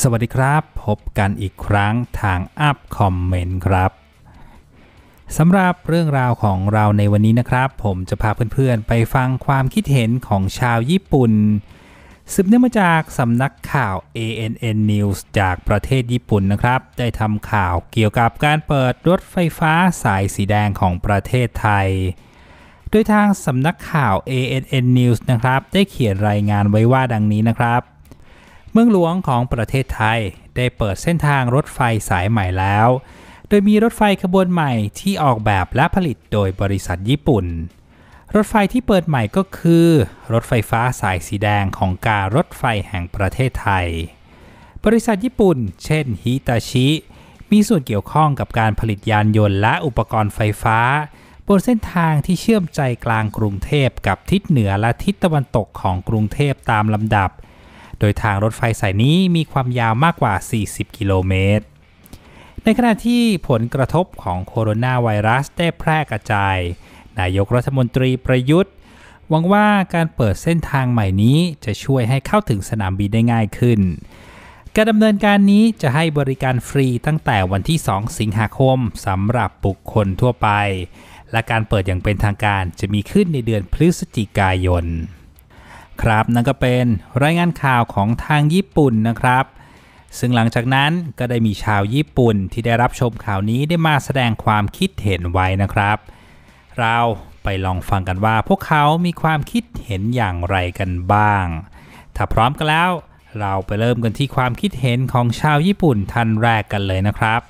สวัสดีครับ พบกันอีกครั้งทางอัพคอมเมนต์ครับ สำหรับเรื่องราวของเราในวันนี้นะครับ ผมจะพาเพื่อนๆ ไปฟังความคิดเห็นของชาวญี่ปุ่นสืบเนื่องมาจากสำนักข่าว ANN News จากประเทศญี่ปุ่นนะครับ ได้ทำข่าวเกี่ยวกับการเปิดรถไฟฟ้าสายสีแดงของประเทศไทยโดยทางสำนักข่าว ANN News นะครับ ได้เขียนรายงานไว้ว่าดังนี้นะครับเมืองหลวงของประเทศไทยได้เปิดเส้นทางรถไฟสายใหม่แล้ว โดยมีรถไฟขบวนใหม่ที่ออกแบบและผลิตโดยบริษัทญี่ปุ่น รถไฟที่เปิดใหม่ก็คือรถไฟฟ้าสายสีแดงของการรถไฟแห่งประเทศไทย บริษัทญี่ปุ่นเช่นฮิตาชิ มีส่วนเกี่ยวข้องกับการผลิตยานยนต์และอุปกรณ์ไฟฟ้า บนเส้นทางที่เชื่อมใจกลางกรุงเทพกับทิศเหนือและทิศตะวันตกของกรุงเทพตามลำดับโดยทางรถไฟสายนี้มีความยาวมากกว่า 40 กิโลเมตร ในขณะที่ผลกระทบของโคโรนาไวรัสได้แพร่กระจาย นายกรัฐมนตรีประยุทธ์ หวังว่าการเปิดเส้นทางใหม่นี้จะช่วยให้เข้าถึงสนามบินได้ง่ายขึ้น การดำเนินการนี้จะให้บริการฟรีตั้งแต่วันที่ 2 สิงหาคมสำหรับบุคคลทั่วไป และการเปิดอย่างเป็นทางการ จะมีขึ้นในเดือนพฤศจิกายนครับนั่นก็เป็นรายงานข่าวของทางญี่ปุ่นนะครับ ซึ่งหลังจากนั้นก็ได้มีชาวญี่ปุ่นที่ได้รับชมข่าวนี้ได้มาแสดงความคิดเห็นไว้นะครับ เราไปลองฟังกันว่าพวกเขามีความคิดเห็นอย่างไรกันบ้าง ถ้าพร้อมกันแล้ว เราไปเริ่มกันที่ความคิดเห็นของชาวญี่ปุ่นท่านแรกกันเลยนะครับ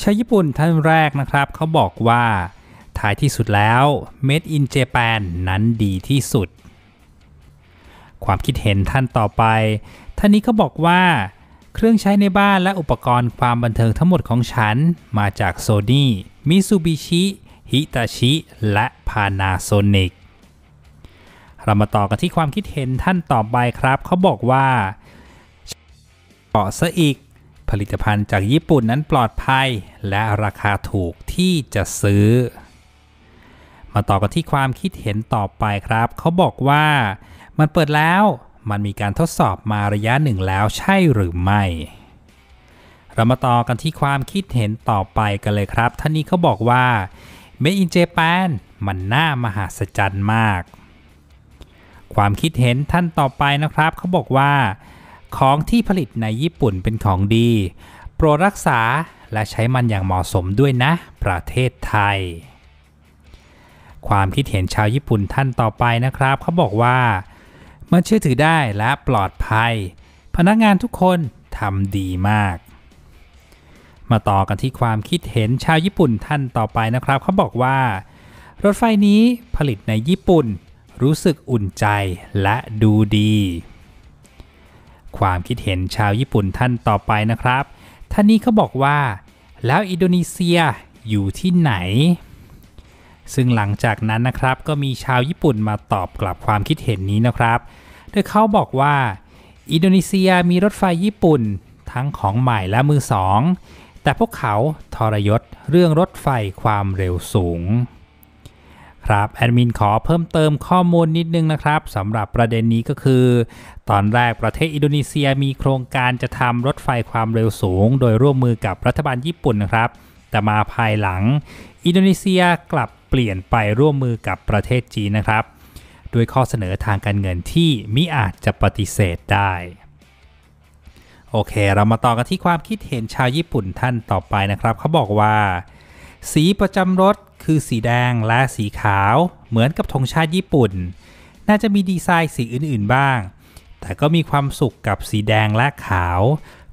ชาวญี่ปุ่นท่านแรกนะครับเขาบอกว่าท้ายที่สุดแล้ว Made in Japan นั้นดีที่สุดความคิดเห็นท่านต่อไป ท่านนี้ก็บอกว่า เครื่องใช้ในบ้านและอุปกรณ์ความบันเทิงทั้งหมดของฉัน มาจากโซนี่ มิซูบิชิ ฮิตาชิ และพานาโซนิกเรามาต่อกันที่ความคิดเห็นท่านต่อไปครับ เขาบอกว่าเกาะซะอีก ผลิตภัณฑ์จากญี่ปุ่นนั้นปลอดภัย และราคาถูกที่จะซื้อ มาต่อกันที่ความคิดเห็นต่อไปครับ เขาบอกว่ามันเปิดแล้ว มันมีการทดสอบมาระยะหนึ่งแล้วใช่หรือไม่ เรามาต่อกันที่ความคิดเห็นต่อไปกันเลยครับ ท่านนี้เขาบอกว่า Made in Japan มันน่ามหัศจรรย์มาก ความคิดเห็นท่านต่อไปนะครับเขาบอกว่า ของที่ผลิตในญี่ปุ่นเป็นของดี โปรดรักษาและใช้มันอย่างเหมาะสมด้วยนะ ประเทศไทย ความคิดเห็นชาวญี่ปุ่นท่านต่อไปนะครับเขาบอกว่ามันเชื่อถือได้และปลอดภัย พนักงานทุกคนทำดีมาก มาต่อกันที่ความคิดเห็นชาวญี่ปุ่นท่านต่อไปนะครับเขาบอกว่า รถไฟนี้ผลิตในญี่ปุ่น รู้สึกอุ่นใจและดูดี ความคิดเห็นชาวญี่ปุ่นท่านต่อไปนะครับ ท่านนี้เขาบอกว่า แล้วอินโดนีเซียอยู่ที่ไหนซึ่งหลังจากนั้นนะครับก็มีชาวญี่ปุ่นมาตอบกลับความคิดเห็นนี้นะครับ โดยเขาบอกว่า อินโดนีเซียมีรถไฟญี่ปุ่นทั้งของใหม่และมือสองแต่พวกเขาทรยศเรื่องรถไฟความเร็วสูงครับแอดมินขอเพิ่มเติมข้อมูลนิดนึงนะครับสำหรับประเด็นนี้ก็คือ ตอนแรกประเทศอินโดนีเซียมีโครงการจะทำรถไฟความเร็วสูง โดยร่วมมือกับรัฐบาลญี่ปุ่นนะครับแต่มาภายหลัง อินโดนีเซียกลับเปลี่ยนไปร่วมมือกับประเทศจีนนะครับด้วยข้อเสนอทางการเงินที่มิอาจจะปฏิเสธได้ โอเค เรามาต่อกันที่ความคิดเห็นชาวญี่ปุ่นท่านต่อไปนะครับเขาบอกว่า สีประจำรถคือสีแดงและสีขาวเหมือนกับธงชาติญี่ปุ่น น่าจะมีดีไซน์สีอื่นๆบ้าง แต่ก็มีความสุขกับสีแดงและขาว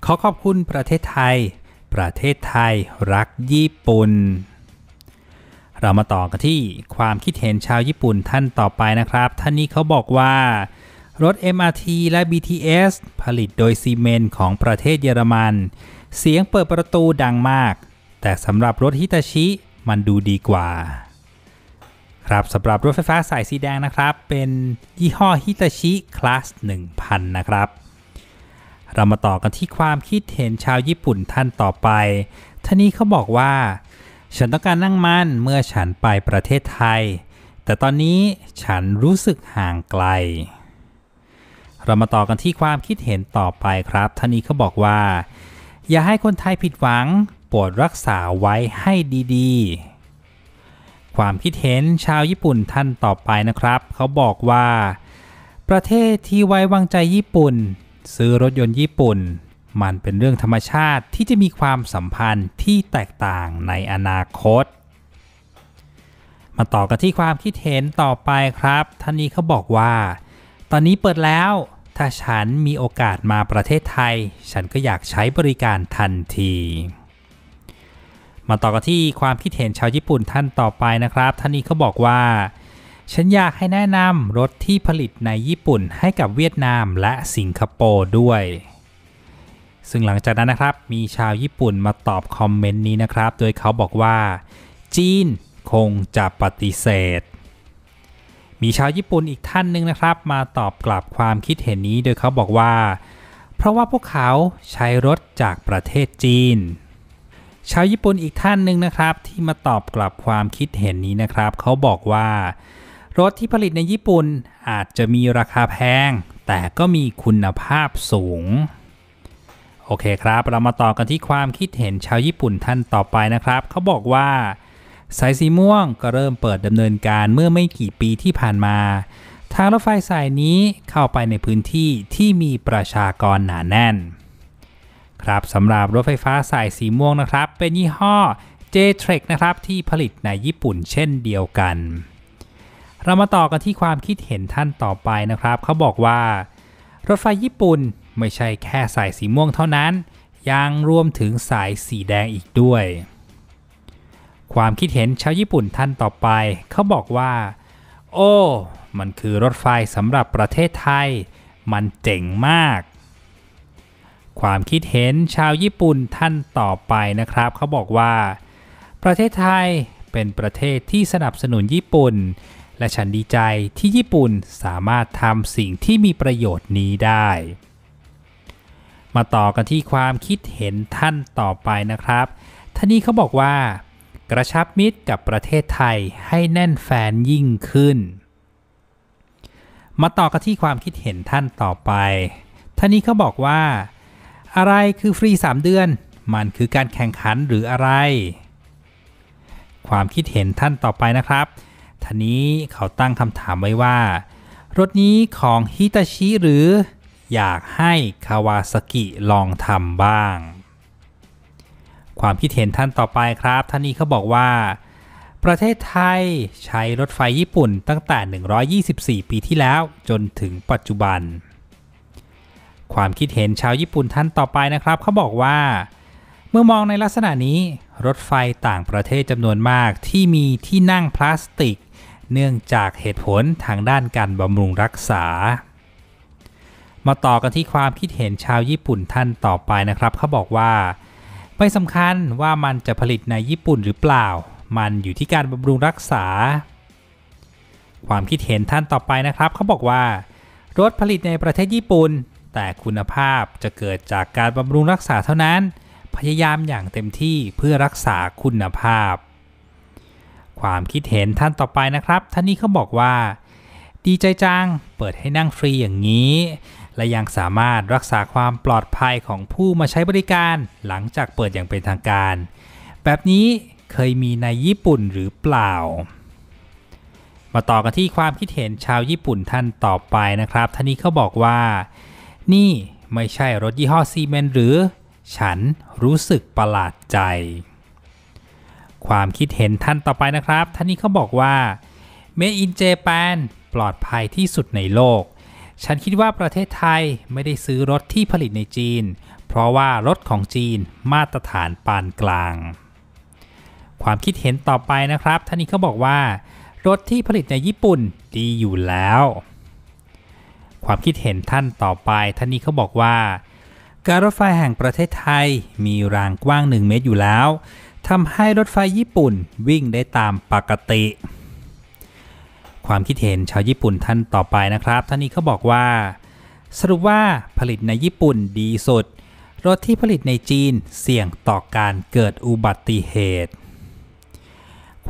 ขอขอบคุณประเทศไทย ประเทศไทยรักญี่ปุ่นเรามาต่อกันที่ความคิดเห็นชาวญี่ปุ่นท่านต่อไปนะครับ ท่านนี้เขาบอกว่า รถ MRT และ BTS ผลิตโดยซีเมนของประเทศเยอรมัน เสียงเปิดประตูดังมาก แต่สำหรับรถฮิตาชิมันดูดีกว่า ครับสำหรับรถไฟฟ้าสายสีแดงนะครับ เป็นยี่ห้อฮิตาชิคลาส1000 นะครับ เรามาต่อกันที่ความคิดเห็นชาวญี่ปุ่นท่านต่อไป ท่านนี้เขาบอกว่าฉันต้องการนั่งมันเมื่อฉันไปประเทศไทย แต่ตอนนี้ฉันรู้สึกห่างไกล เรามาต่อกันที่ความคิดเห็นต่อไปครับท่านนี้เขาบอกว่า อย่าให้คนไทยผิดหวังโปรดรักษาไว้ให้ดี ๆ ความคิดเห็นชาวญี่ปุ่นท่านต่อไปนะครับเขาบอกว่า ประเทศที่ไว้วางใจญี่ปุ่น ซื้อรถยนต์ญี่ปุ่นมันเป็นเรื่องธรรมชาติที่จะมีความสัมพันธ์ที่แตกต่างในอนาคต มาต่อกันที่ความคิดเห็นต่อไปครับ ท่านนี้เขาบอกว่า ตอนนี้เปิดแล้ว ถ้าฉันมีโอกาสมาประเทศไทย ฉันก็อยากใช้บริการทันที มาต่อกันที่ความคิดเห็นชาวญี่ปุ่นท่านต่อไปนะครับ ท่านนี้เขาบอกว่า ฉันอยากให้แนะนำรถที่ผลิตในญี่ปุ่นให้กับเวียดนามและสิงคโปร์ด้วยซึ่งหลังจากนั้นนะครับ มีชาวญี่ปุ่นมาตอบคอมเมนต์นี้นะครับ โดยเขาบอกว่า จีนคงจะปฏิเสธ มีชาวญี่ปุ่นอีกท่านหนึ่งนะครับ มาตอบกลับความคิดเห็นนี้ โดยเขาบอกว่า เพราะว่าพวกเขาใช้รถจากประเทศจีน ชาวญี่ปุ่นอีกท่านหนึ่งนะครับ ที่มาตอบกลับความคิดเห็นนี้นะครับ เขาบอกว่า รถที่ผลิตในญี่ปุ่นอาจจะมีราคาแพง แต่ก็มีคุณภาพสูงโอเคครับเรามาต่อกันที่ความคิดเห็นชาวญี่ปุ่นท่านต่อไปนะครับเขาบอกว่า สายสีม่วงก็เริ่มเปิดดำเนินการเมื่อไม่กี่ปีที่ผ่านมา ทางรถไฟสายนี้เข้าไปในพื้นที่ที่มีประชากรหนาแน่นครับสำหรับรถไฟฟ้าสายสีม่วงนะครับเป็นยี่ห้อ J-Trek นะครับที่ผลิตในญี่ปุ่นเช่นเดียวกัน เรามาต่อกันที่ความคิดเห็นท่านต่อไปนะครับเขาบอกว่า รถไฟญี่ปุ่นไม่ใช่แค่สายสีม่วงเท่านั้น ยังรวมถึงสายสีแดงอีกด้วย ความคิดเห็นชาวญี่ปุ่นท่านต่อไป เขาบอกว่า โอ้ มันคือรถไฟสำหรับประเทศไทย มันเจ๋งมาก ความคิดเห็นชาวญี่ปุ่นท่านต่อไปนะครับ เขาบอกว่า ประเทศไทยเป็นประเทศที่สนับสนุนญี่ปุ่น และฉันดีใจที่ญี่ปุ่นสามารถทำสิ่งที่มีประโยชน์นี้ได้มาต่อกันที่ความคิดเห็นท่านต่อไปนะครับท่านนี้เขาบอกว่า กระชับมิตรกับประเทศไทยให้แน่นแฟนยิ่งขึ้น มาต่อกันที่ความคิดเห็นท่านต่อไปท่านนี้เขาบอกว่า อะไรคือฟรี 3 เดือน มันคือการแข่งขันหรืออะไร ความคิดเห็นท่านต่อไปนะครับท่านนี้เขาตั้งคำถามไว้ว่า รถนี้ของฮิตาชิหรืออยากให้คาวาสกิลองทำบ้าง ความคิดเห็นท่านต่อไปครับท่านนี้เขาบอกว่า ประเทศไทยใช้รถไฟญี่ปุ่นตั้งแต่ 124 ปีที่แล้วจนถึงปัจจุบัน ความคิดเห็นชาวญี่ปุ่นท่านต่อไปนะครับเขาบอกว่า เมื่อมองในลักษณะนี้ รถไฟต่างประเทศจำนวนมากที่มีที่นั่งพลาสติก เนื่องจากเหตุผลทางด้านการบำรุงรักษามาต่อกันที่ความคิดเห็นชาวญี่ปุ่นท่านต่อไปนะครับเขาบอกว่าไม่สำคัญว่ามันจะผลิตในญี่ปุ่นหรือเปล่า มันอยู่ที่การบำรุงรักษา ความคิดเห็นท่านต่อไปนะครับ เขาบอกว่า รถผลิตในประเทศญี่ปุ่นแต่คุณภาพจะเกิดจากการบำรุงรักษาเท่านั้น พยายามอย่างเต็มที่เพื่อรักษาคุณภาพ ความคิดเห็นท่านต่อไปนะครับ ท่านนี้เขาบอกว่า ดีใจจังเปิดให้นั่งฟรีอย่างนี้และยังสามารถรักษาความปลอดภัยของผู้มาใช้บริการหลังจากเปิดอย่างเป็นทางการแบบนี้เคยมีในญี่ปุ่นหรือเปล่า มาต่อกันที่ความคิดเห็นชาวญี่ปุ่นท่านต่อไปนะครับท่านนี้เขาบอกว่านี่ไม่ใช่รถยี่ห้อซีเมนหรือ ฉันรู้สึกประหลาดใจ ความคิดเห็นท่านต่อไปนะครับ ท่านนี้เขาบอกว่า Made in Japan ปลอดภัยที่สุดในโลกฉันคิดว่าประเทศไทยไม่ได้ซื้อรถที่ผลิตในจีนเพราะว่ารถของจีนมาตรฐานปานกลาง ความคิดเห็นต่อไปนะครับท่านนี้เขาบอกว่า รถที่ผลิตในญี่ปุ่นดีอยู่แล้ว ความคิดเห็นท่านต่อไปท่านนี้เขาบอกว่า การรถไฟแห่งประเทศไทยมีรางกว้าง 1 เมตรอยู่แล้วทำให้รถไฟญี่ปุ่นวิ่งได้ตามปกติความคิดเห็นชาวญี่ปุ่นท่านต่อไปนะครับ ท่านนี้เขาบอกว่า สรุปว่าผลิตในญี่ปุ่นดีสุด รถที่ผลิตในจีนเสี่ยงต่อการเกิดอุบัติเหตุ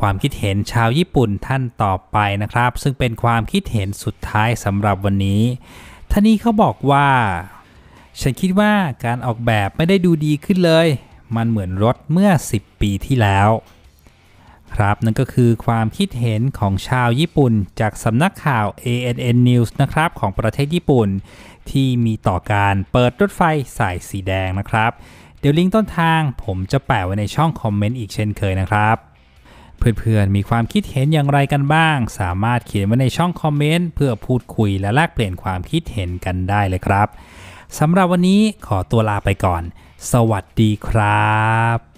ความคิดเห็นชาวญี่ปุ่นท่านต่อไปนะครับ ซึ่งเป็นความคิดเห็นสุดท้ายสำหรับวันนี้ท่านนี้เขาบอกว่า ฉันคิดว่าการออกแบบไม่ได้ดูดีขึ้นเลย มันเหมือนรถเมื่อ 10 ปีที่แล้วนครับนั่นก็คือความคิดเห็นของชาวญี่ปุ่นจากสำนักข่าว ANN News นะครับ ของประเทศญี่ปุ่นที่มีต่อการเปิดรถไฟสายสีแดงนะครับเดี๋ยวลิงก์ต้นทางผมจะแปะไว้ในช่องคอมเมนต์อีกเช่นเคยนะครับเพื่อนๆมีความคิดเห็นอย่างไรกันบ้าง สามารถเขียนไว้ในช่องคอมเมนต์ เพื่อพูดคุยและแลกเปลี่ยนความคิดเห็นกันได้เลยครับสำหรับวันนี้ขอตัวลาไปก่อน สวัสดีครับ